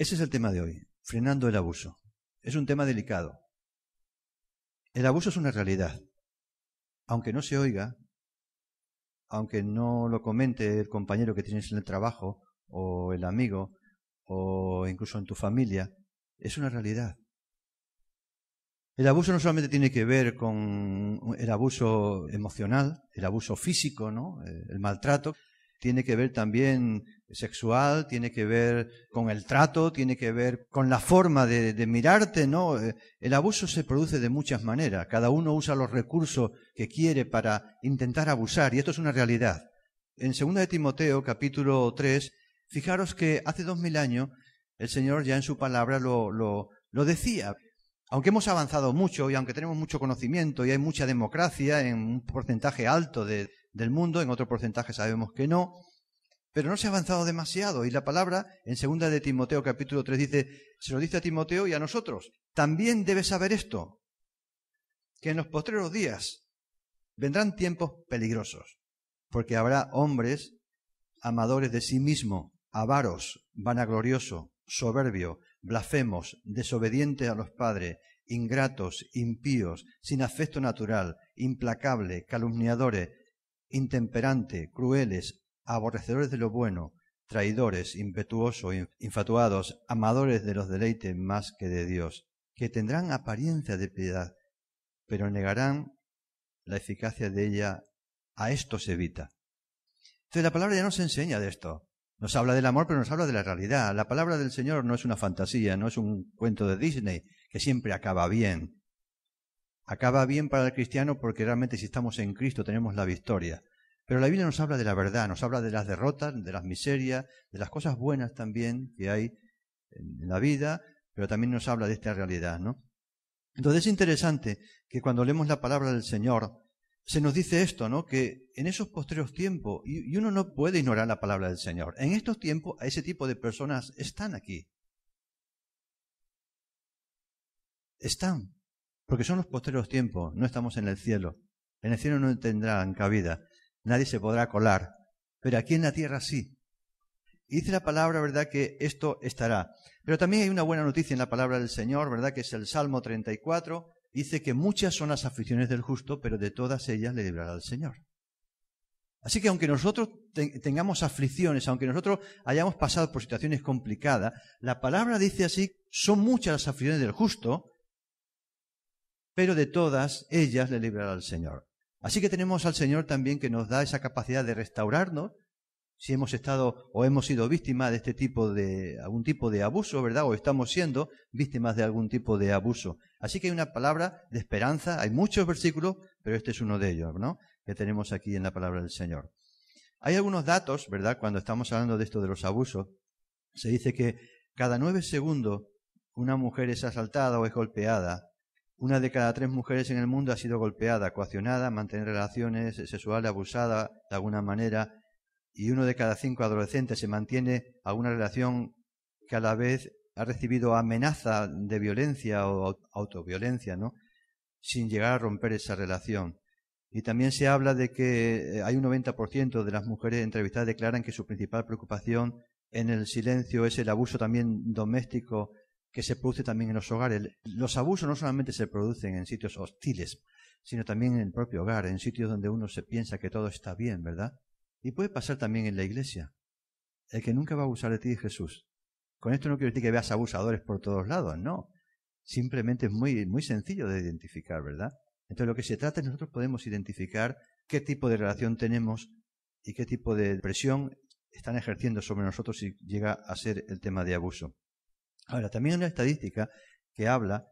Ese es el tema de hoy, frenando el abuso. Es un tema delicado. El abuso es una realidad. Aunque no se oiga, aunque no lo comente el compañero que tienes en el trabajo, o el amigo, o incluso en tu familia, es una realidad. El abuso no solamente tiene que ver con el abuso emocional, el abuso físico, ¿no? el maltrato, tiene que ver también sexual, tiene que ver con el trato, tiene que ver con la forma de, mirarte, ¿no? Eh, el abuso se produce de muchas maneras. Cada uno usa los recursos que quiere para intentar abusar, y esto es una realidad. En 2 de Timoteo, capítulo 3, fijaros que hace dos mil años el Señor ya en su palabra lo, lo, decía. Aunque hemos avanzado mucho y aunque tenemos mucho conocimiento y hay mucha democracia en un porcentaje alto del mundo, en otro porcentaje sabemos que no, pero no se ha avanzado demasiado y la palabra en segunda de Timoteo capítulo 3 dice, se lo dice a Timoteo y a nosotros, también debes saber esto, que en los postreros días vendrán tiempos peligrosos, porque habrá hombres amadores de sí mismo, avaros, vanaglorioso, soberbio, blasfemos, desobedientes a los padres, ingratos, impíos, sin afecto natural, implacable, calumniadores, intemperante, crueles, aborrecedores de lo bueno, traidores, impetuosos, infatuados, amadores de los deleites más que de Dios, que tendrán apariencia de piedad, pero negarán la eficacia de ella. A esto se evita. Entonces la palabra ya nos enseña de esto. Nos habla del amor, pero nos habla de la realidad. La palabra del Señor no es una fantasía, no es un cuento de Disney que siempre acaba bien. Acaba bien para el cristiano porque realmente si estamos en Cristo tenemos la victoria. Pero la Biblia nos habla de la verdad, nos habla de las derrotas, de las miserias, de las cosas buenas también que hay en la vida, pero también nos habla de esta realidad, ¿no? Entonces es interesante que cuando leemos la palabra del Señor, se nos dice esto, ¿no? Que en esos postreros tiempos, y uno no puede ignorar la palabra del Señor, en estos tiempos a ese tipo de personas están aquí. Están, porque son los postreros tiempos, no estamos en el cielo. En el cielo no tendrán cabida nadie se podrá colar. Pero aquí en la tierra sí. Y dice la palabra, ¿verdad?, que esto estará. Pero también hay una buena noticia en la palabra del Señor, ¿verdad?, que es el Salmo 34. Dice que muchas son las aflicciones del justo, pero de todas ellas le librará el Señor. Así que aunque nosotros tengamos aflicciones, aunque nosotros hayamos pasado por situaciones complicadas, la palabra dice así, son muchas las aflicciones del justo, pero de todas ellas le librará el Señor. Así que tenemos al Señor también que nos da esa capacidad de restaurarnos si hemos estado o hemos sido víctimas de este tipo de algún tipo de abuso, ¿verdad? O estamos siendo víctimas de algún tipo de abuso. Así que hay una palabra de esperanza, hay muchos versículos, pero este es uno de ellos, ¿no? Que tenemos aquí en la palabra del Señor. Hay algunos datos, ¿verdad? Cuando estamos hablando de esto de los abusos, se dice que cada nueve segundos una mujer es asaltada o es golpeada una de cada tres mujeres en el mundo ha sido golpeada, coaccionada, mantener relaciones sexuales abusada de alguna manera, y uno de cada cinco adolescentes se mantiene alguna relación que a la vez ha recibido amenaza de violencia o autoviolencia, ¿no? Sin llegar a romper esa relación. Y también se habla de que eh, hay un 90% de las mujeres entrevistadas declaran que su principal preocupación en el silencio es el abuso también doméstico que se produce también en los hogares. Los abusos no solamente se producen en sitios hostiles, sino también en el propio hogar, en sitios donde uno se piensa que todo está bien, ¿verdad? Y puede pasar también en la iglesia. El que nunca va a abusar de ti es Jesús. Con esto no quiero decir que veas abusadores por todos lados, no. Simplemente es muy, muy sencillo de identificar, ¿verdad? Entonces lo que se trata es nosotros podemos identificar qué tipo de relación tenemos y qué tipo de presión están ejerciendo sobre nosotros si llega a ser el tema de abuso. Ahora, también hay una estadística que habla,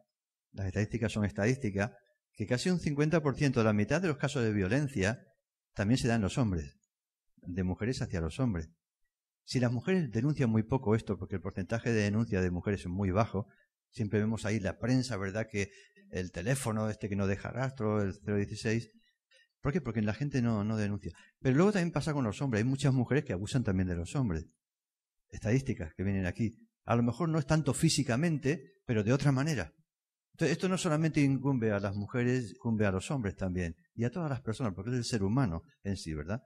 las estadísticas son estadísticas, que casi un 50% la mitad de los casos de violencia también se dan en los hombres, de mujeres hacia los hombres. Si las mujeres denuncian muy poco esto, porque el porcentaje de denuncia de mujeres es muy bajo, siempre vemos ahí la prensa, ¿verdad? Que el teléfono, este que no deja rastro, el 016. ¿Por qué? Porque la gente no, no denuncia. Pero luego también pasa con los hombres. Hay muchas mujeres que abusan también de los hombres. Estadísticas que vienen aquí a lo mejor no es tanto físicamente, pero de otra manera. Entonces, esto no solamente incumbe a las mujeres, incumbe a los hombres también, y a todas las personas, porque es el ser humano en sí, ¿verdad?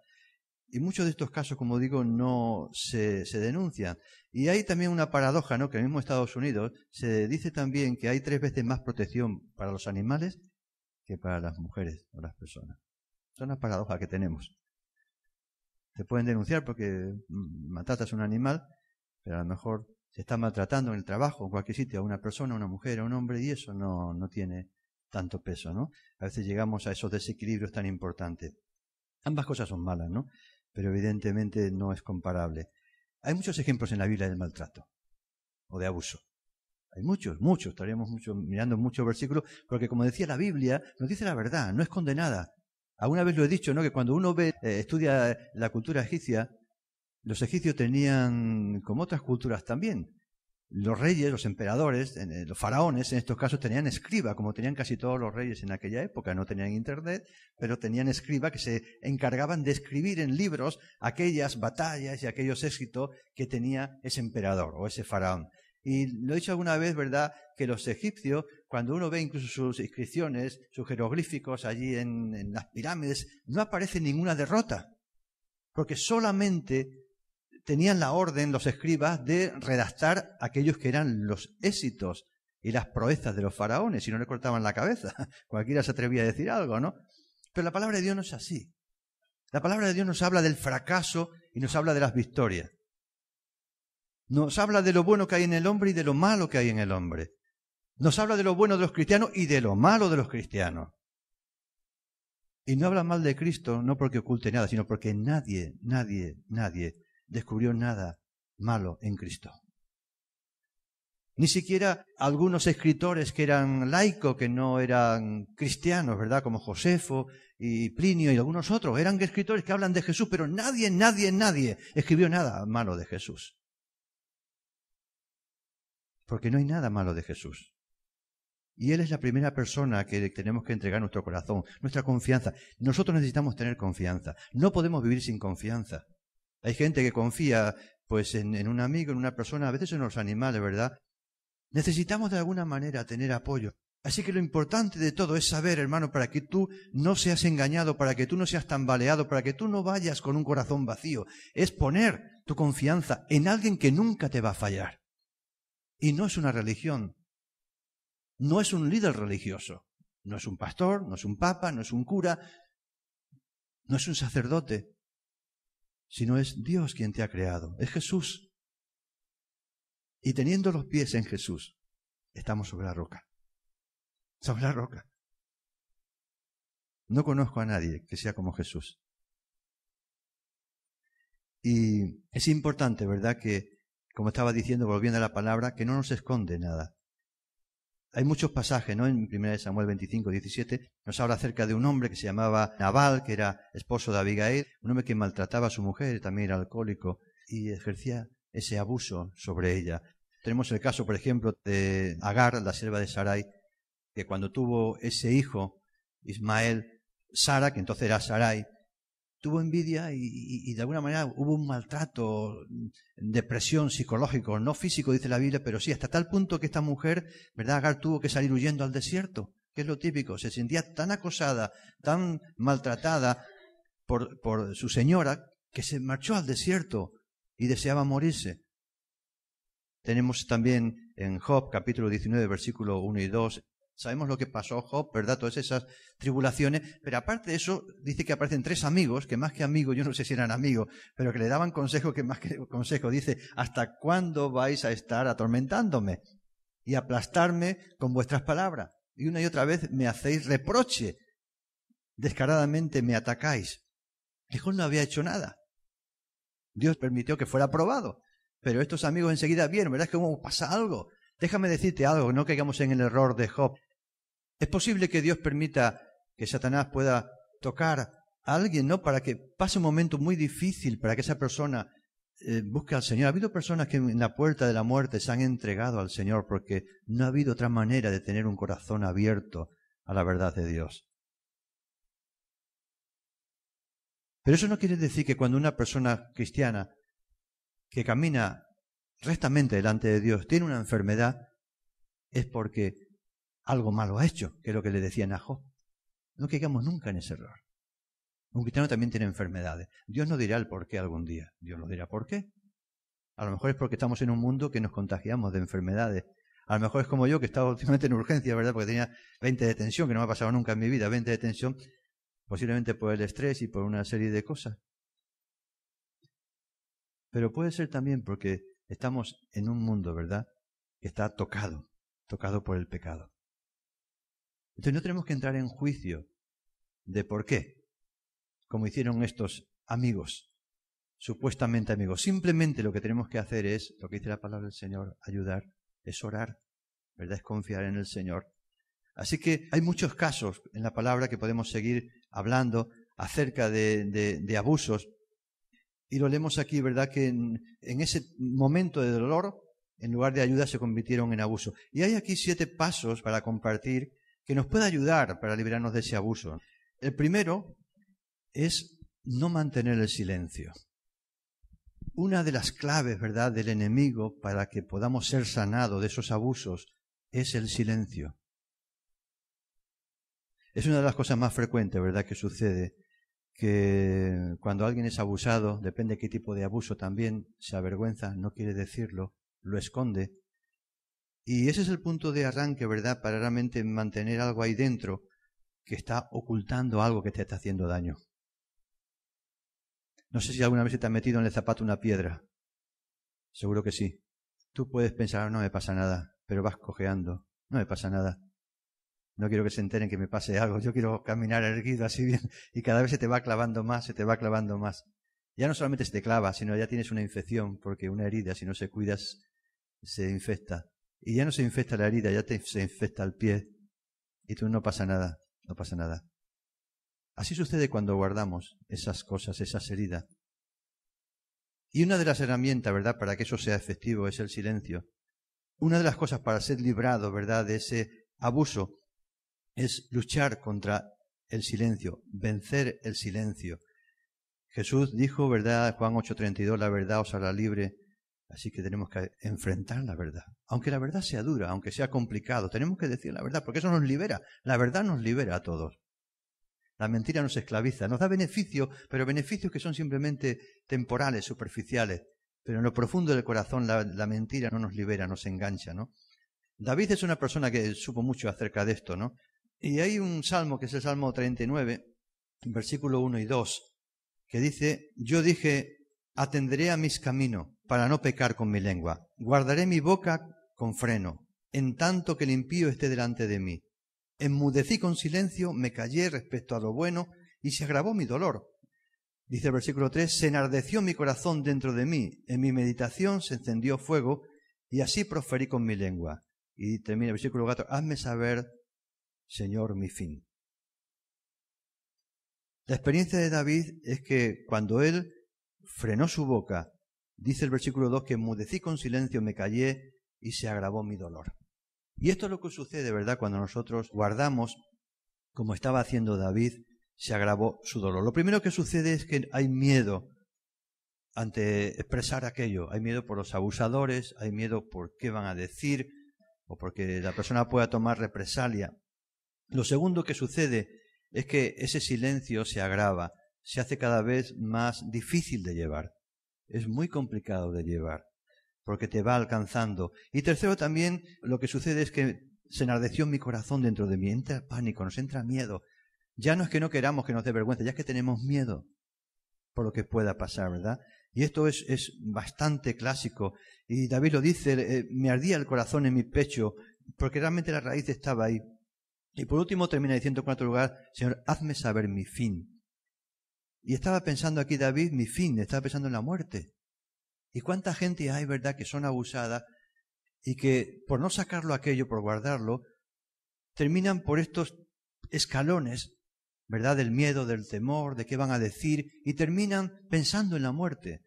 Y muchos de estos casos, como digo, no se, denuncian. Y hay también una paradoja, ¿no? Que en el mismo Estados Unidos se dice también que hay tres veces más protección para los animales que para las mujeres o las personas. Es una paradoja que tenemos. se pueden denunciar porque matatas un animal, pero a lo mejor se está maltratando en el trabajo, en cualquier sitio, a una persona, a una mujer, a un hombre, y eso no, no tiene tanto peso, ¿no? A veces llegamos a esos desequilibrios tan importantes. Ambas cosas son malas, ¿no? Pero evidentemente no es comparable. Hay muchos ejemplos en la Biblia del maltrato o de abuso. Hay muchos, muchos, estaríamos mucho, mirando muchos versículos, porque como decía la Biblia, nos dice la verdad, no es condenada. Alguna vez lo he dicho, ¿no? Que cuando uno ve, eh, estudia la cultura egipcia, los egipcios tenían, como otras culturas también, los reyes, los emperadores, eh, los faraones en estos casos tenían escriba, como tenían casi todos los reyes en aquella época, no tenían internet, pero tenían escriba que se encargaban de escribir en libros aquellas batallas y aquellos éxitos que tenía ese emperador o ese faraón. Y lo he dicho alguna vez, ¿verdad?, que los egipcios, cuando uno ve incluso sus inscripciones, sus jeroglíficos allí en, en las pirámides, no aparece ninguna derrota, porque solamente tenían la orden, los escribas, de redactar aquellos que eran los éxitos y las proezas de los faraones, y no le cortaban la cabeza. Cualquiera se atrevía a decir algo, ¿no? Pero la palabra de Dios no es así. La palabra de Dios nos habla del fracaso y nos habla de las victorias. Nos habla de lo bueno que hay en el hombre y de lo malo que hay en el hombre. Nos habla de lo bueno de los cristianos y de lo malo de los cristianos. Y no habla mal de Cristo, no porque oculte nada, sino porque nadie, nadie, nadie descubrió nada malo en Cristo. Ni siquiera algunos escritores que eran laicos, que no eran cristianos, ¿verdad? Como Josefo y Plinio y algunos otros. Eran escritores que hablan de Jesús, pero nadie, nadie, nadie escribió nada malo de Jesús. Porque no hay nada malo de Jesús. Y Él es la primera persona que tenemos que entregar nuestro corazón, nuestra confianza. Nosotros necesitamos tener confianza. No podemos vivir sin confianza. Hay gente que confía pues en, en, un amigo, en una persona, a veces en los animales, ¿verdad? Necesitamos de alguna manera tener apoyo. Así que lo importante de todo es saber, hermano, para que tú no seas engañado, para que tú no seas tambaleado, para que tú no vayas con un corazón vacío, es poner tu confianza en alguien que nunca te va a fallar. Y no es una religión, no es un líder religioso, no es un pastor, no es un papa, no es un cura, no es un sacerdote, sino es Dios quien te ha creado, es Jesús. Y teniendo los pies en Jesús, estamos sobre la roca. Sobre la roca. No conozco a nadie que sea como Jesús. Y es importante, ¿verdad? Que, como estaba diciendo, volviendo a la palabra, que no nos esconde nada. Hay muchos pasajes, ¿no? En 1 Samuel 25, 17, nos habla acerca de un hombre que se llamaba Nabal, que era esposo de Abigail, un hombre que maltrataba a su mujer, también era alcohólico, y ejercía ese abuso sobre ella. Tenemos el caso, por ejemplo, de Agar, la selva de Sarai, que cuando tuvo ese hijo, Ismael, Sara, que entonces era Sarai, tuvo envidia y, de alguna manera hubo un maltrato, mm, depresión psicológico, no físico, dice la Biblia, pero sí, hasta tal punto que esta mujer, ¿verdad? Agar tuvo que salir huyendo al desierto, que es lo típico, se sentía tan acosada, tan maltratada por, por su señora, que se marchó al desierto y deseaba morirse. Tenemos también en Job capítulo 19, versículo 1 y 2, Sabemos lo que pasó Job, ¿verdad? Todas esas tribulaciones. Pero aparte de eso, dice que aparecen tres amigos, que más que amigos, yo no sé si eran amigos, pero que le daban consejo que más que consejo. Dice, ¿hasta cuándo vais a estar atormentándome y aplastarme con vuestras palabras? Y una y otra vez me hacéis reproche. Descaradamente me atacáis. Job no había hecho nada. Dios permitió que fuera aprobado. Pero estos amigos enseguida vieron, ¿verdad? Es que como pasa algo. Déjame decirte algo, no caigamos en el error de Job. Es posible que Dios permita que Satanás pueda tocar a alguien, ¿no? Para que pase un momento muy difícil, para que esa persona eh, busque al Señor. Ha habido personas que en la puerta de la muerte se han entregado al Señor porque no ha habido otra manera de tener un corazón abierto a la verdad de Dios. Pero eso no quiere decir que cuando una persona cristiana que camina rectamente delante de Dios tiene una enfermedad, es porque algo malo ha hecho, que es lo que le decían a No caigamos nunca en ese error. Un cristiano también tiene enfermedades. Dios no dirá el por qué algún día. Dios nos dirá por qué. A lo mejor es porque estamos en un mundo que nos contagiamos de enfermedades. A lo mejor es como yo, que estaba últimamente en urgencia, ¿verdad? Porque tenía 20 de tensión, que no me ha pasado nunca en mi vida, 20 de tensión, posiblemente por el estrés y por una serie de cosas. Pero puede ser también porque estamos en un mundo, ¿verdad? Que está tocado, tocado por el pecado. Entonces no tenemos que entrar en juicio de por qué, como hicieron estos amigos, supuestamente amigos. Simplemente lo que tenemos que hacer es, lo que dice la palabra del Señor, ayudar, es orar, ¿verdad? Es confiar en el Señor. Así que hay muchos casos en la palabra que podemos seguir hablando acerca de, abusos. Y lo leemos aquí, ¿verdad? Que en, en ese momento de dolor, en lugar de ayuda, se convirtieron en abuso. Y hay aquí siete pasos para compartir que nos pueda ayudar para librarnos de ese abuso. El primero es no mantener el silencio. Una de las claves, ¿verdad?, del enemigo para que podamos ser sanados de esos abusos es el silencio. Es una de las cosas más frecuentes, ¿verdad?, que sucede, que cuando alguien es abusado, depende de qué tipo de abuso también, se avergüenza, no quiere decirlo, lo esconde, y ese es el punto de arranque, ¿verdad? Para realmente mantener algo ahí dentro que está ocultando algo que te está haciendo daño. No sé si alguna vez te ha metido en el zapato una piedra. Seguro que sí. Tú puedes pensar, no me pasa nada, pero vas cojeando. No me pasa nada. No quiero que se enteren que me pase algo. Yo quiero caminar erguido así bien. Y cada vez se te va clavando más, se te va clavando más. Ya no solamente se te clava, sino ya tienes una infección, porque una herida, si no se cuidas, se infecta. Y ya no se infesta la herida, ya te, se infecta el pie. Y tú no pasa nada, no pasa nada. Así sucede cuando guardamos esas cosas, esas heridas. Y una de las herramientas, ¿verdad?, para que eso sea efectivo es el silencio. Una de las cosas para ser librado, ¿verdad?, de ese abuso es luchar contra el silencio, vencer el silencio. Jesús dijo, ¿verdad?, Juan 8:32, la verdad os hará libre. Así que tenemos que enfrentar la verdad. Aunque la verdad sea dura, aunque sea complicado, tenemos que decir la verdad, porque eso nos libera. La verdad nos libera a todos. La mentira nos esclaviza, nos da beneficios, pero beneficios que son simplemente temporales, superficiales. Pero en lo profundo del corazón la, mentira no nos libera, nos engancha, ¿no? David es una persona que supo mucho acerca de esto, ¿no? Y hay un salmo, que es el Salmo 39, versículo 1 y 2, que dice, yo dije, atenderé a mis caminos para no pecar con mi lengua. Guardaré mi boca con freno, en tanto que el impío esté delante de mí. Enmudecí con silencio, me callé respecto a lo bueno y se agravó mi dolor. Dice el versículo 3, se enardeció mi corazón dentro de mí, en mi meditación se encendió fuego y así proferí con mi lengua. Y termina el versículo 4, hazme saber, Señor, mi fin. La experiencia de David es que cuando él frenó su boca. Dice el versículo 2 que enmudecí con silencio, me callé y se agravó mi dolor. Y esto es lo que sucede, ¿verdad? Cuando nosotros guardamos, como estaba haciendo David, se agravó su dolor. Lo primero que sucede es que hay miedo ante expresar aquello. Hay miedo por los abusadores, hay miedo por qué van a decir o porque la persona pueda tomar represalia. Lo segundo que sucede es que ese silencio se agrava se hace cada vez más difícil de llevar. Es muy complicado de llevar, porque te va alcanzando. Y tercero, también lo que sucede es que se enardeció mi corazón dentro de mí, entra pánico, nos entra miedo. Ya no es que no queramos que nos dé vergüenza, ya es que tenemos miedo por lo que pueda pasar, ¿verdad? Y esto es, bastante clásico. Y David lo dice, eh, me ardía el corazón en mi pecho, porque realmente la raíz estaba ahí. Y por último termina diciendo en cuarto lugar, Señor, hazme saber mi fin. Y estaba pensando aquí David, mi fin, estaba pensando en la muerte. ¿Y cuánta gente hay, verdad, que son abusadas y que por no sacarlo aquello, por guardarlo, terminan por estos escalones, ¿verdad? Del miedo, del temor, de qué van a decir, y terminan pensando en la muerte.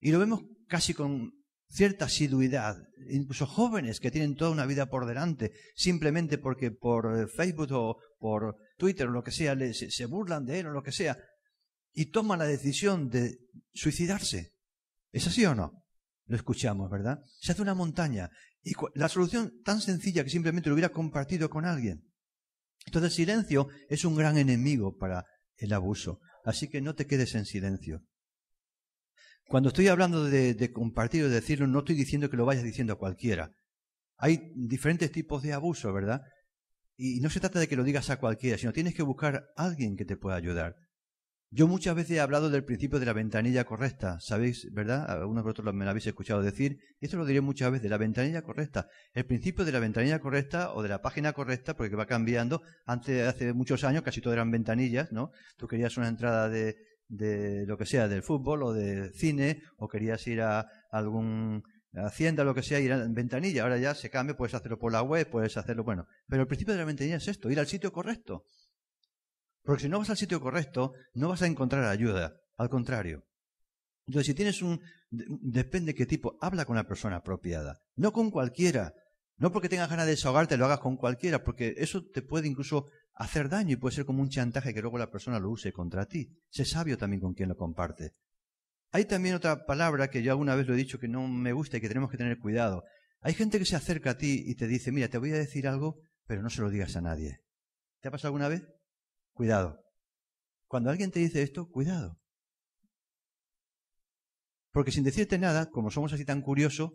Y lo vemos casi con cierta asiduidad, incluso jóvenes que tienen toda una vida por delante, simplemente porque por eh, Facebook o por Twitter o lo que sea, se burlan de él o lo que sea, y toma la decisión de suicidarse. ¿Es así o no? Lo escuchamos, ¿verdad? Se hace una montaña. Y la solución tan sencilla que simplemente lo hubiera compartido con alguien. Entonces, silencio es un gran enemigo para el abuso. Así que no te quedes en silencio. Cuando estoy hablando de, compartir o de decirlo, no estoy diciendo que lo vayas diciendo a cualquiera. Hay diferentes tipos de abuso, ¿verdad? Y no se trata de que lo digas a cualquiera, sino tienes que buscar a alguien que te pueda ayudar. Yo muchas veces he hablado del principio de la ventanilla correcta, ¿sabéis, verdad? Algunos de vosotros me lo habéis escuchado decir, y esto lo diré muchas veces, la ventanilla correcta. El principio de la ventanilla correcta o de la página correcta, porque va cambiando, antes, hace muchos años casi todo eran ventanillas, ¿no? Tú querías una entrada de, lo que sea, del fútbol o de cine, o querías ir a algún hacienda, lo que sea, ir a ventanilla. Ahora ya se cambia, puedes hacerlo por la web, puedes hacerlo, bueno. Pero el principio de la ventanilla es esto, ir al sitio correcto. Porque si no vas al sitio correcto, no vas a encontrar ayuda. Al contrario. Entonces, si tienes un... Depende qué tipo. Habla con la persona apropiada. No con cualquiera. No porque tengas ganas de desahogarte, lo hagas con cualquiera, porque eso te puede incluso hacer daño y puede ser como un chantaje que luego la persona lo use contra ti. Sé sabio también con quien lo comparte. Hay también otra palabra que yo alguna vez lo he dicho que no me gusta y que tenemos que tener cuidado. Hay gente que se acerca a ti y te dice, mira, te voy a decir algo, pero no se lo digas a nadie. ¿Te ha pasado alguna vez? Cuidado. Cuando alguien te dice esto, cuidado. Porque sin decirte nada, como somos así tan curiosos,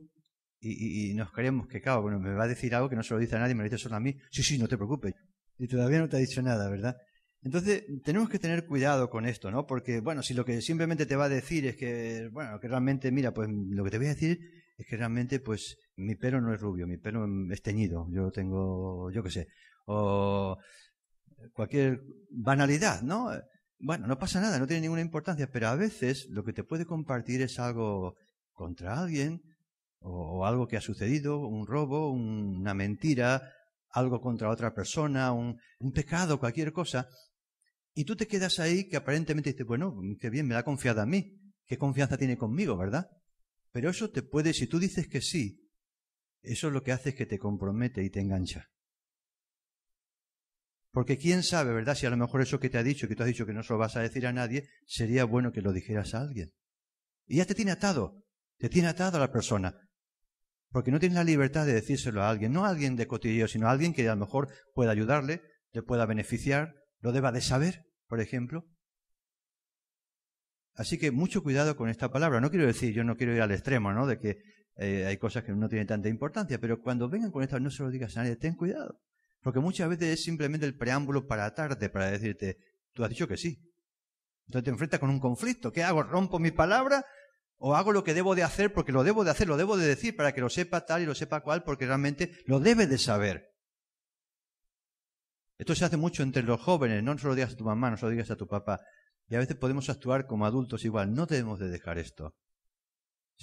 y, nos queremos que, claro, bueno, me va a decir algo que no se lo dice a nadie, me lo dice solo a mí. Sí, sí, no te preocupes. Y todavía no te ha dicho nada, ¿verdad? Entonces, tenemos que tener cuidado con esto, ¿no? Porque, bueno, si lo que simplemente te va a decir es que, bueno, que realmente, mira, pues lo que te voy a decir es que realmente, pues, mi pelo no es rubio, mi pelo es teñido, yo tengo, yo qué sé. O cualquier banalidad, ¿no? Bueno, no pasa nada, no tiene ninguna importancia, pero a veces lo que te puede compartir es algo contra alguien o, algo que ha sucedido, un robo, una mentira, algo contra otra persona, un, un, pecado, cualquier cosa. Y tú te quedas ahí que aparentemente dices, bueno, qué bien, me la ha confiado a mí. ¿Qué confianza tiene conmigo, verdad? Pero eso te puede, si tú dices que sí, eso es lo que hace es que te compromete y te engancha. Porque quién sabe, ¿verdad? Si a lo mejor eso que te ha dicho, que tú has dicho que no se lo vas a decir a nadie, sería bueno que lo dijeras a alguien. Y ya te tiene atado, te tiene atado a la persona. Porque no tienes la libertad de decírselo a alguien, no a alguien de cotidiano, sino a alguien que a lo mejor pueda ayudarle, te pueda beneficiar, lo deba de saber, por ejemplo. Así que mucho cuidado con esta palabra. No quiero decir, yo no quiero ir al extremo, ¿no? De que eh, hay cosas que no tienen tanta importancia, pero cuando vengan con esto no se lo digas a nadie, ten cuidado. Porque muchas veces es simplemente el preámbulo para atarte, para decirte, tú has dicho que sí. Entonces te enfrentas con un conflicto. ¿Qué hago? ¿Rompo mi palabra? ¿O hago lo que debo de hacer porque lo debo de hacer, lo debo de decir para que lo sepa tal y lo sepa cual porque realmente lo debe de saber? Esto se hace mucho entre los jóvenes, no solo lo digas a tu mamá, no solo digas a tu papá. Y a veces podemos actuar como adultos igual, no debemos de dejar esto.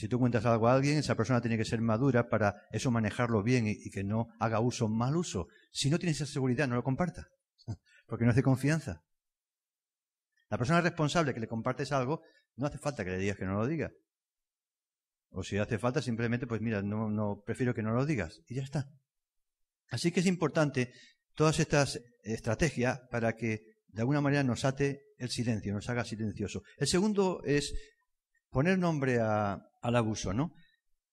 Si tú cuentas algo a alguien, esa persona tiene que ser madura para eso manejarlo bien y, que no haga uso, mal uso. Si no tienes esa seguridad, no lo comparta, porque no hace confianza. La persona responsable que le compartes algo, no hace falta que le digas que no lo diga. O si hace falta, simplemente, pues mira, no, prefiero que no lo digas. Y ya está. Así que es importante todas estas estrategias para que de alguna manera nos ate el silencio, nos haga silencioso. El segundo es poner nombre a, al abuso, ¿no?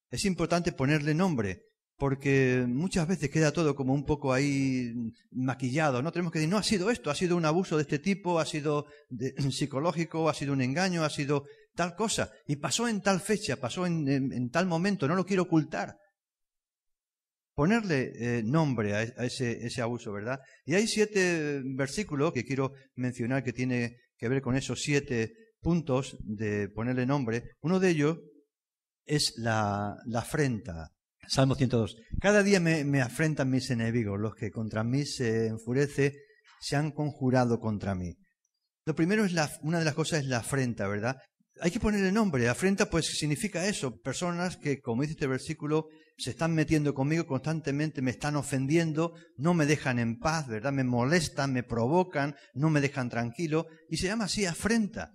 Es importante ponerle nombre, porque muchas veces queda todo como un poco ahí maquillado, ¿no? Tenemos que decir, no ha sido esto, ha sido un abuso de este tipo, ha sido psicológico, ha sido un engaño, ha sido tal cosa, y pasó en tal fecha, pasó en, tal momento, no lo quiero ocultar. Ponerle eh, nombre e, a, ese, ese, abuso, ¿verdad? Y hay siete versículos que quiero mencionar que tiene que ver con esos siete puntos de ponerle nombre. Uno de ellos es la, la afrenta. Salmo 102. Cada día me, me, afrentan mis enemigos, los que contra mí se enfurece, se han conjurado contra mí. Lo primero es la, una de las cosas es la afrenta, ¿verdad? Hay que ponerle nombre. Afrenta, pues significa eso. Personas que, como dice este versículo, se están metiendo conmigo constantemente, me están ofendiendo, no me dejan en paz, ¿verdad? Me molestan, me provocan, no me dejan tranquilo. Y se llama así afrenta.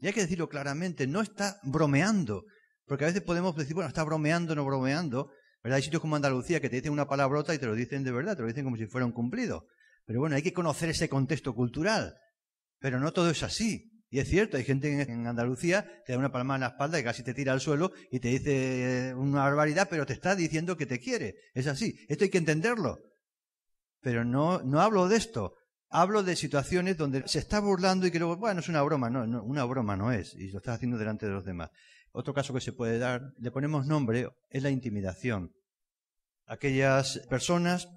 Y hay que decirlo claramente, no está bromeando. Porque a veces podemos decir, bueno, está bromeando, no bromeando. ¿verdad? Hay sitios como Andalucía que te dicen una palabrota y te lo dicen de verdad, te lo dicen como si fuera un cumplido. Pero bueno, hay que conocer ese contexto cultural. Pero no todo es así. Y es cierto, hay gente en Andalucía que da una palma en la espalda y casi te tira al suelo y te dice una barbaridad, pero te está diciendo que te quiere. Es así. Esto hay que entenderlo. Pero no, no hablo de esto. Hablo de situaciones donde se está burlando y que luego, bueno, es una broma. No, no una broma no es. Y lo estás haciendo delante de los demás. Otro caso que se puede dar, le ponemos nombre, es la intimidación. Aquellas personas,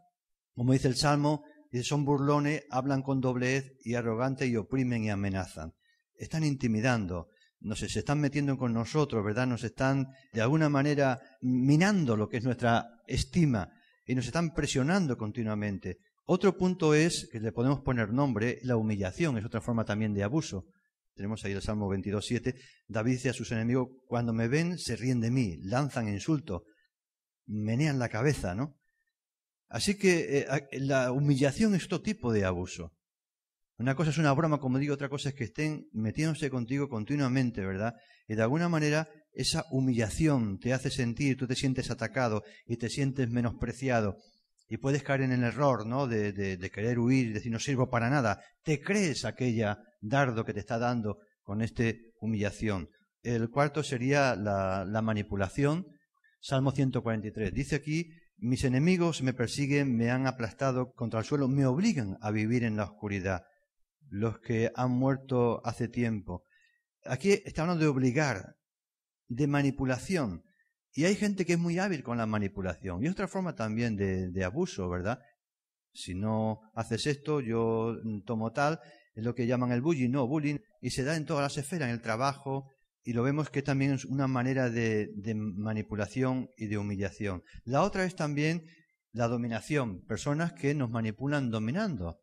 como dice el Salmo, son burlones, hablan con doblez y arrogante y oprimen y amenazan. Están intimidando, se están metiendo con nosotros, ¿verdad? Nos están de alguna manera minando lo que es nuestra estima y nos están presionando continuamente. Otro punto es, que le podemos poner nombre, la humillación, es otra forma también de abuso. Tenemos ahí el Salmo 22.7. David dice a sus enemigos, cuando me ven se ríen de mí, lanzan insultos, menean la cabeza, ¿no? Así que eh, la humillación es todo tipo de abuso. Una cosa es una broma, como digo, otra cosa es que estén metiéndose contigo continuamente, ¿verdad? Y de alguna manera esa humillación te hace sentir, tú te sientes atacado y te sientes menospreciado. Y puedes caer en el error, ¿no? De, de querer huir, decir no sirvo para nada. Te crees aquella dardo que te está dando con esta humillación. El cuarto sería la, manipulación. Salmo 143. Dice aquí, mis enemigos me persiguen, me han aplastado contra el suelo, me obligan a vivir en la oscuridad. Los que han muerto hace tiempo. Aquí está hablando de obligar, de manipulación. Y hay gente que es muy hábil con la manipulación. Y otra forma también de, de abuso, ¿verdad? Si no haces esto, yo tomo tal es lo que llaman el bullying, no, bullying, y se da en todas las esferas, en el trabajo, y lo vemos que también es una manera de, manipulación y de humillación. La otra es también la dominación, personas que nos manipulan dominando.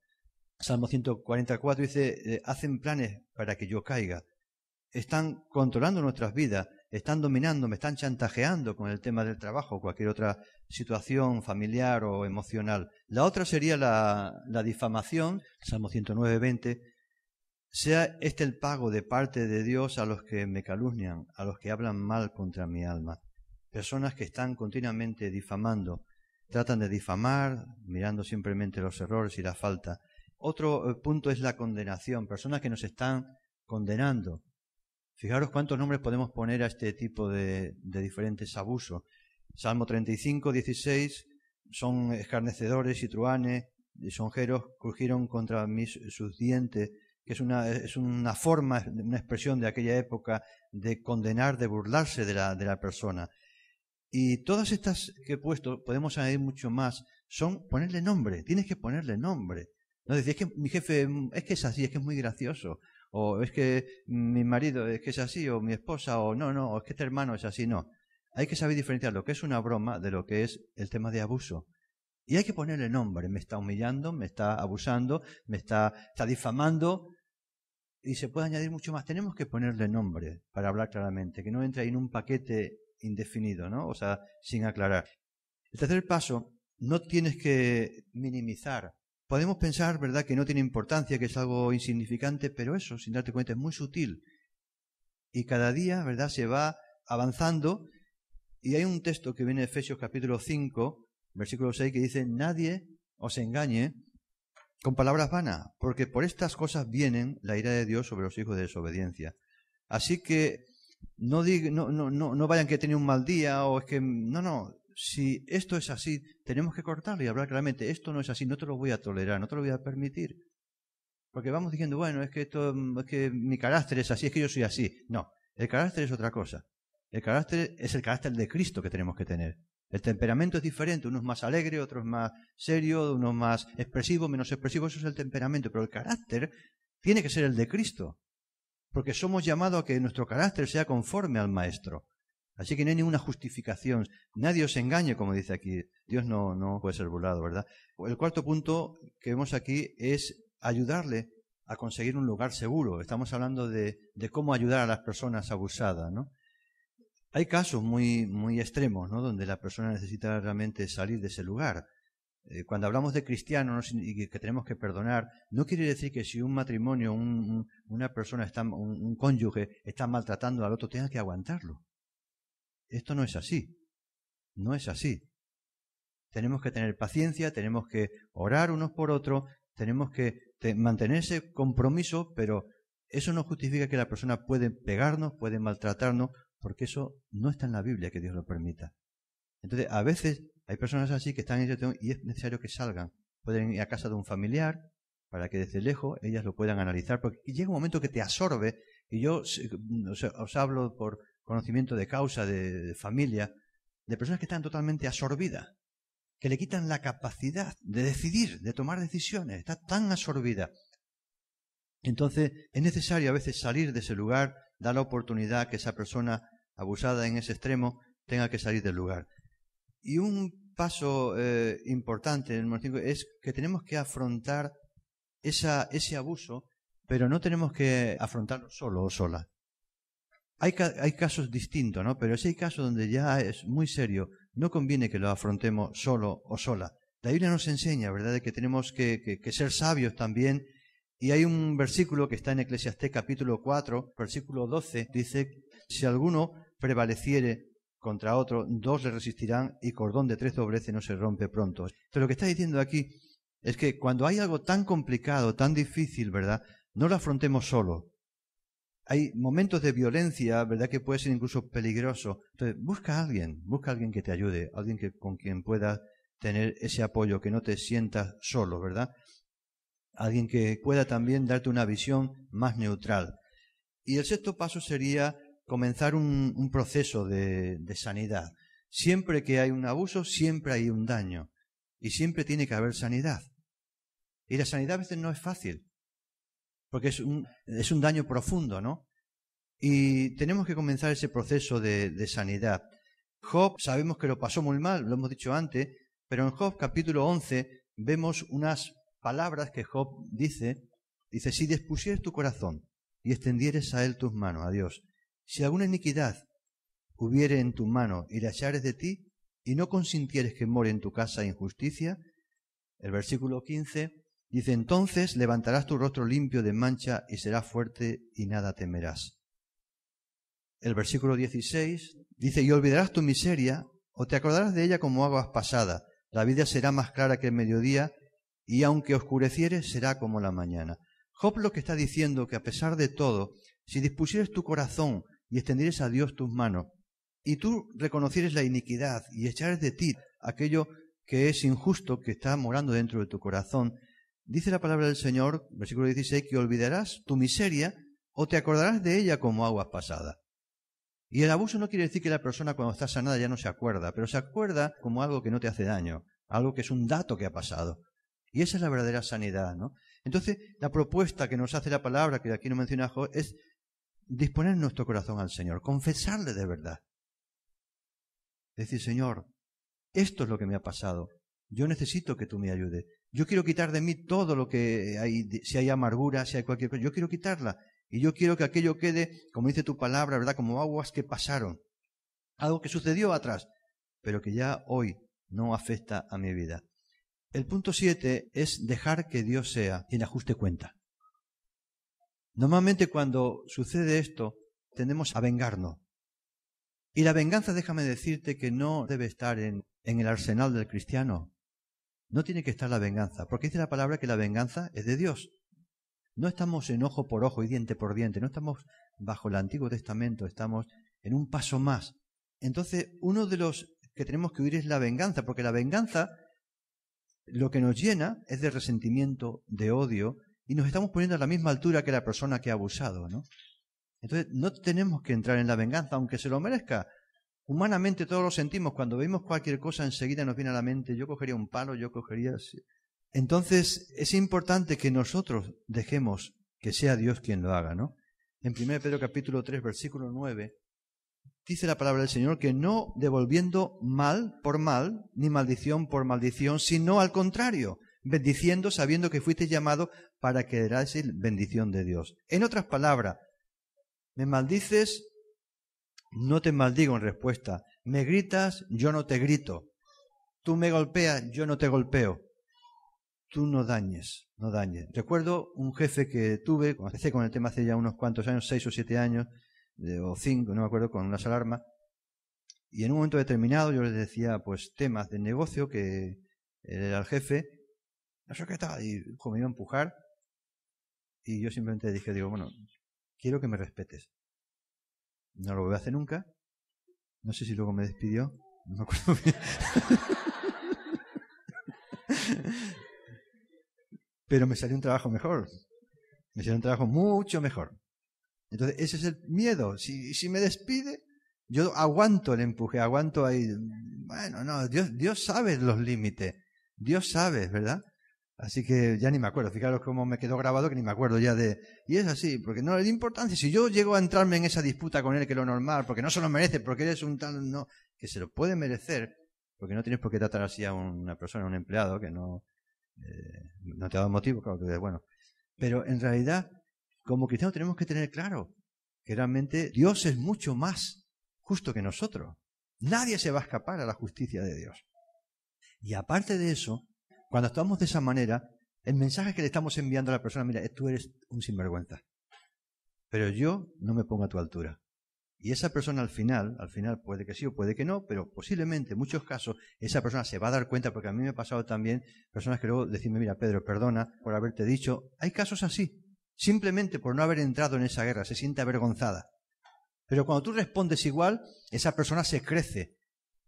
Salmo 144 dice, eh, hacen planes para que yo caiga. Están controlando nuestras vidas, están dominando, me están chantajeando con el tema del trabajo o cualquier otra situación familiar o emocional. La otra sería la, difamación, Salmo 109, Sea este el pago de parte de Dios a los que me calumnian, a los que hablan mal contra mi alma. Personas que están continuamente difamando, tratan de difamar, mirando simplemente los errores y la falta. Otro eh, punto es la condenación, personas que nos están condenando. Fijaros cuántos nombres podemos poner a este tipo de diferentes abusos. Salmo 35, 16, son escarnecedores y truanes, lisonjeros, crujieron contra mis, sus dientes, que es una, es una forma, una expresión de aquella época de condenar, de burlarse de la, de la persona. Y todas estas que he puesto, podemos añadir mucho más, son ponerle nombre, tienes que ponerle nombre. No decir, es que mi jefe es que es así, es que es muy gracioso, o es que mi marido es que es así, o mi esposa, o no, no, o es que este hermano es así, no. Hay que saber diferenciar lo que es una broma de lo que es el tema de abuso. Y hay que ponerle nombre. Me está humillando, me está abusando, me está, está difamando. Y se puede añadir mucho más. Tenemos que ponerle nombre para hablar claramente, que no entra ahí en un paquete indefinido, ¿no? O sea, sin aclarar. El tercer paso, no tienes que minimizar. Podemos pensar, ¿verdad?, que no tiene importancia, que es algo insignificante, pero eso, sin darte cuenta, es muy sutil. Y cada día, ¿verdad?, se va avanzando y hay un texto que viene de Efesios capítulo 5, versículo 6, que dice, nadie os engañe con palabras vanas, porque por estas cosas vienen la ira de Dios sobre los hijos de desobediencia. Así que no, no, no, no, no vayan que he tenido un mal día o es que... No, no, si esto es así, tenemos que cortarlo y hablar claramente, esto no es así, no te lo voy a tolerar, no te lo voy a permitir. Porque vamos diciendo, bueno, es que esto, es que mi carácter es así, es que yo soy así. No, el carácter es otra cosa. El carácter es el carácter de Cristo que tenemos que tener. El temperamento es diferente, uno es más alegre, otro es más serio, uno es más expresivo, menos expresivo, eso es el temperamento, pero el carácter tiene que ser el de Cristo, porque somos llamados a que nuestro carácter sea conforme al Maestro. Así que no hay ninguna justificación, nadie os engañe, como dice aquí, Dios no, no puede ser burlado, ¿verdad? El cuarto punto que vemos aquí es ayudarle a conseguir un lugar seguro. Estamos hablando de, de cómo ayudar a las personas abusadas, ¿no? Hay casos muy, muy extremos, ¿no? Donde la persona necesita realmente salir de ese lugar. Eh, cuando hablamos de cristianos y que tenemos que perdonar, no quiere decir que si un matrimonio, un, una persona, está, un cónyuge está maltratando al otro, tenga que aguantarlo. Esto no es así. No es así. Tenemos que tener paciencia, tenemos que orar unos por otros, tenemos que mantener ese compromiso, pero eso no justifica que la persona puede pegarnos, puede maltratarnos porque eso no está en la Biblia que Dios lo permita. Entonces, a veces hay personas así que están en situación y es necesario que salgan. Pueden ir a casa de un familiar para que desde lejos ellas lo puedan analizar, porque llega un momento que te absorbe, y yo mm, os, hablo por conocimiento de causa, de, familia, de personas que están totalmente absorbidas, que le quitan la capacidad de decidir, de tomar decisiones, está tan absorbida. Entonces es necesario a veces salir de ese lugar, dar la oportunidad que esa persona abusada en ese extremo tenga que salir del lugar. Y un paso eh, importante en el es que tenemos que afrontar esa, ese abuso, pero no tenemos que afrontarlo solo o sola. Hay, hay casos distintos, ¿no? Pero ese hay casos donde ya es muy serio. No conviene que lo afrontemos solo o sola. La Biblia nos enseña, ¿verdad?, de que tenemos que, que, ser sabios también y hay un versículo que está en Eclesiastés capítulo 4, versículo 12, dice, si alguno prevaleciere contra otro, dos le resistirán y cordón de tres doblece no se rompe pronto. Pero lo que está diciendo aquí es que cuando hay algo tan complicado, tan difícil, ¿verdad? No lo afrontemos solo. Hay momentos de violencia, ¿verdad? Que puede ser incluso peligroso. Entonces, busca a alguien, busca a alguien que te ayude, alguien con quien puedas tener ese apoyo, que no te sientas solo, ¿verdad? Alguien que pueda también darte una visión más neutral. Y el sexto paso sería comenzar un, proceso de, sanidad. Siempre que hay un abuso, siempre hay un daño. Y siempre tiene que haber sanidad. Y la sanidad a veces no es fácil, porque es un, es un daño profundo, ¿no? Y tenemos que comenzar ese proceso de, sanidad. Job sabemos que lo pasó muy mal, lo hemos dicho antes, pero en Job capítulo 11 vemos unas palabras que Job dice, dice, si despusieres tu corazón y extendieres a él tus manos, a Dios, si alguna iniquidad hubiere en tu mano y la echares de ti, y no consintieres que more en tu casa injusticia, el versículo 15 dice, entonces levantarás tu rostro limpio de mancha y serás fuerte y nada temerás. El versículo 16 dice, y olvidarás tu miseria o te acordarás de ella como aguas pasadas. La vida será más clara que el mediodía y aunque oscureciere será como la mañana. Job lo que está diciendo que a pesar de todo, si dispusieres tu corazón y extendieres a Dios tus manos, y tú reconocieres la iniquidad y echares de ti aquello que es injusto, que está morando dentro de tu corazón, dice la palabra del Señor, versículo 16, que olvidarás tu miseria o te acordarás de ella como aguas pasadas. Y el abuso no quiere decir que la persona cuando está sanada ya no se acuerda, pero se acuerda como algo que no te hace daño, algo que es un dato que ha pasado. Y esa es la verdadera sanidad, ¿no? Entonces, la propuesta que nos hace la palabra, que aquí no menciona es disponer nuestro corazón al Señor, confesarle de verdad. Decir, Señor, esto es lo que me ha pasado. Yo necesito que tú me ayudes. Yo quiero quitar de mí todo lo que hay, si hay amargura, si hay cualquier cosa. Yo quiero quitarla. Y yo quiero que aquello quede, como dice tu palabra, ¿verdad? Como aguas que pasaron. Algo que sucedió atrás, pero que ya hoy no afecta a mi vida. El punto siete es dejar que Dios sea quien ajuste cuenta. Normalmente cuando sucede esto, tendemos a vengarnos. Y la venganza, déjame decirte que no debe estar en, en, el arsenal del cristiano. No tiene que estar la venganza, porque dice la palabra que la venganza es de Dios. No estamos en ojo por ojo y diente por diente, no estamos bajo el Antiguo Testamento, estamos en un paso más. Entonces, uno de los que tenemos que huir es la venganza, porque la venganza lo que nos llena es de resentimiento, de odio, y nos estamos poniendo a la misma altura que la persona que ha abusado, ¿no? Entonces, no tenemos que entrar en la venganza, aunque se lo merezca. Humanamente todos lo sentimos. Cuando vemos cualquier cosa, enseguida nos viene a la mente, yo cogería un palo, yo cogería... Entonces, es importante que nosotros dejemos que sea Dios quien lo haga, ¿no? En 1 Pedro capítulo 3, versículo 9, dice la palabra del Señor que no devolviendo mal por mal, ni maldición por maldición, sino al contrario, bendiciendo sabiendo que fuiste llamado para que la bendición de Dios. En otras palabras, me maldices, no te maldigo en respuesta. Me gritas, yo no te grito. Tú me golpeas, yo no te golpeo. Tú no dañes, no dañes. Recuerdo un jefe que tuve, con el tema hace ya unos cuantos años, seis o siete años, o cinco, no me acuerdo, con unas alarmas. Y en un momento determinado yo les decía, pues, temas de negocio que era el jefe, no sé qué tal, y me iba a empujar. Y yo simplemente dije, digo, bueno, quiero que me respetes. No lo voy a hacer nunca. No sé si luego me despidió. No me acuerdo bien. Pero me salió un trabajo mejor. Me salió un trabajo mucho mejor. Entonces, ese es el miedo. Si, si me despide, yo aguanto el empuje, aguanto ahí. Bueno, no, Dios, Dios sabe los límites. Dios sabe, ¿verdad? Así que ya ni me acuerdo, fijaros cómo me quedó grabado que ni me acuerdo ya de... Y es así, porque no es de importancia. Si yo llego a entrarme en esa disputa con él, que lo normal, porque no se lo merece, porque eres un tal... No, que se lo puede merecer, porque no tienes por qué tratar así a una persona, a un empleado, que no, eh, no te ha dado motivo, claro que bueno. Pero en realidad, como cristianos tenemos que tener claro que realmente Dios es mucho más justo que nosotros. Nadie se va a escapar a la justicia de Dios. Y aparte de eso, cuando actuamos de esa manera, el mensaje que le estamos enviando a la persona, mira, tú eres un sinvergüenza, pero yo no me pongo a tu altura. Y esa persona al final, al final puede que sí o puede que no, pero posiblemente en muchos casos esa persona se va a dar cuenta, porque a mí me ha pasado también personas que luego decirme, mira, Pedro, perdona por haberte dicho. Hay casos así, simplemente por no haber entrado en esa guerra, se siente avergonzada. Pero cuando tú respondes igual, esa persona se crece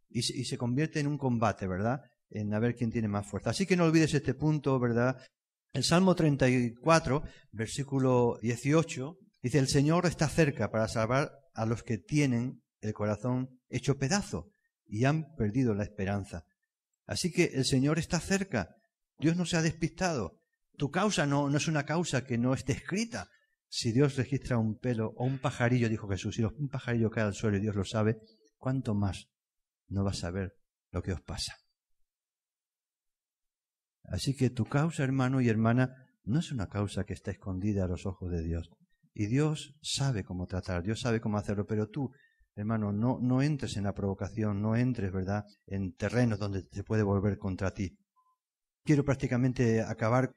y se convierte en un combate, ¿verdad? en a ver quién tiene más fuerza. Así que no olvides este punto, ¿verdad? El Salmo 34, versículo 18, dice, el Señor está cerca para salvar a los que tienen el corazón hecho pedazo y han perdido la esperanza. Así que el Señor está cerca, Dios no se ha despistado. Tu causa no, no es una causa que no esté escrita. Si Dios registra un pelo o un pajarillo, dijo Jesús, si un pajarillo cae al suelo y Dios lo sabe, ¿cuánto más no va a saber lo que os pasa? Así que tu causa, hermano y hermana, no es una causa que está escondida a los ojos de Dios. Y Dios sabe cómo tratar, Dios sabe cómo hacerlo, pero tú, hermano, no, no entres en la provocación, no entres, ¿verdad?, en terrenos donde se puede volver contra ti. Quiero prácticamente acabar